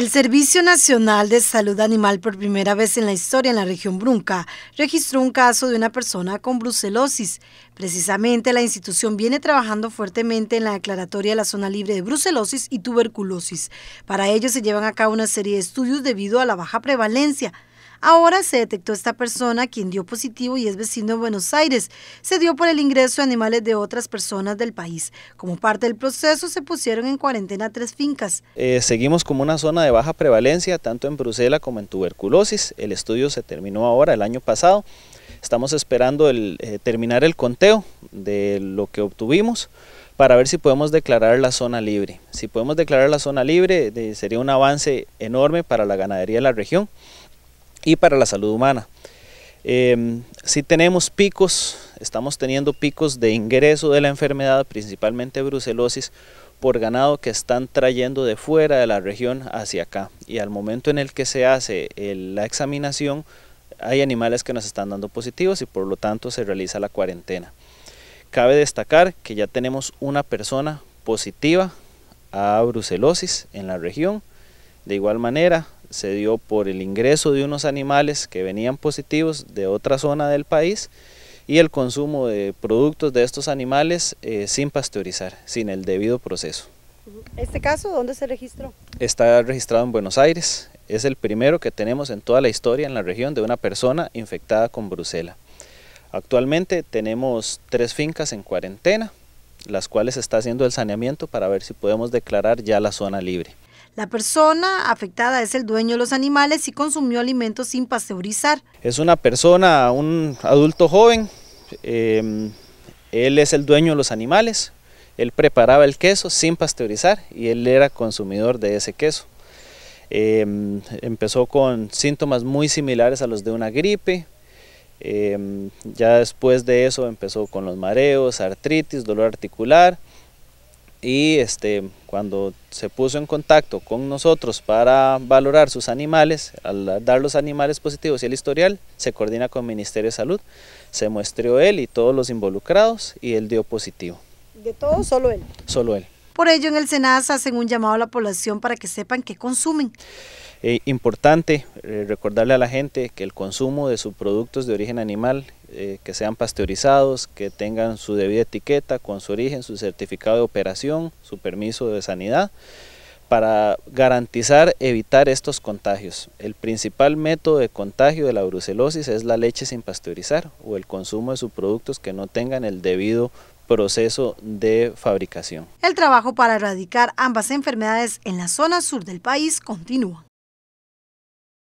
El Servicio Nacional de Salud Animal por primera vez en la historia en la región Brunca registró un caso de una persona con brucelosis. Precisamente la institución viene trabajando fuertemente en la declaratoria de la zona libre de brucelosis y tuberculosis. Para ello se llevan a cabo una serie de estudios debido a la baja prevalencia Ahora se detectó esta persona quien dio positivo y es vecino de Buenos Aires. Se dio por el ingreso de animales de otras personas del país. Como parte del proceso se pusieron en cuarentena tres fincas. Eh, seguimos como una zona de baja prevalencia tanto en Bruselas como en tuberculosis. El estudio se terminó ahora el año pasado. Estamos esperando el, eh, terminar el conteo de lo que obtuvimos para ver si podemos declarar la zona libre. Si podemos declarar la zona libre, sería un avance enorme para la ganadería de la región y para la salud humana. Em, si tenemos picos, estamos teniendo picos de ingreso de la enfermedad, principalmente brucelosis, por ganado que están trayendo de fuera de la región hacia acá. Y al momento en el que se hace la examinación, hay animales que nos están dando positivos y por lo tanto se realiza la cuarentena. Cabe destacar que ya tenemos una persona positiva a brucelosis en la región. De igual manera, se dio por el ingreso de unos animales que venían positivos de otra zona del país y el consumo de productos de estos animales eh, sin pasteurizar, sin el debido proceso. ¿Este caso dónde se registró? Está registrado en Buenos Aires, es el primero que tenemos en toda la historia en la región de una persona infectada con brucela. Actualmente tenemos tres fincas en cuarentena, las cuales está haciendo el saneamiento para ver si podemos declarar ya la zona libre. La persona afectada es el dueño de los animales y consumió alimentos sin pasteurizar. Es una persona, un adulto joven, em, él es el dueño de los animales, él preparaba el queso sin pasteurizar y él era consumidor de ese queso. Em, empezó con síntomas muy similares a los de una gripe, em, ya después de eso empezó con los mareos, artritis, dolor articular, y este, cuando se puso en contacto con nosotros para valorar sus animales, al dar los animales positivos y el historial, se coordina con el Ministerio de Salud, se muestreó él y todos los involucrados y él dio positivo. ¿De todos solo él? Solo él. Por ello en el se hacen un llamado a la población para que sepan qué consumen. Eh, importante eh, recordarle a la gente que el consumo de sus productos de origen animal eh, que sean pasteurizados, que tengan su debida etiqueta con su origen, su certificado de operación, su permiso de sanidad, para garantizar evitar estos contagios. El principal método de contagio de la brucelosis es la leche sin pasteurizar o el consumo de sus productos que no tengan el debido proceso de fabricación. El trabajo para erradicar ambas enfermedades en la zona sur del país continúa.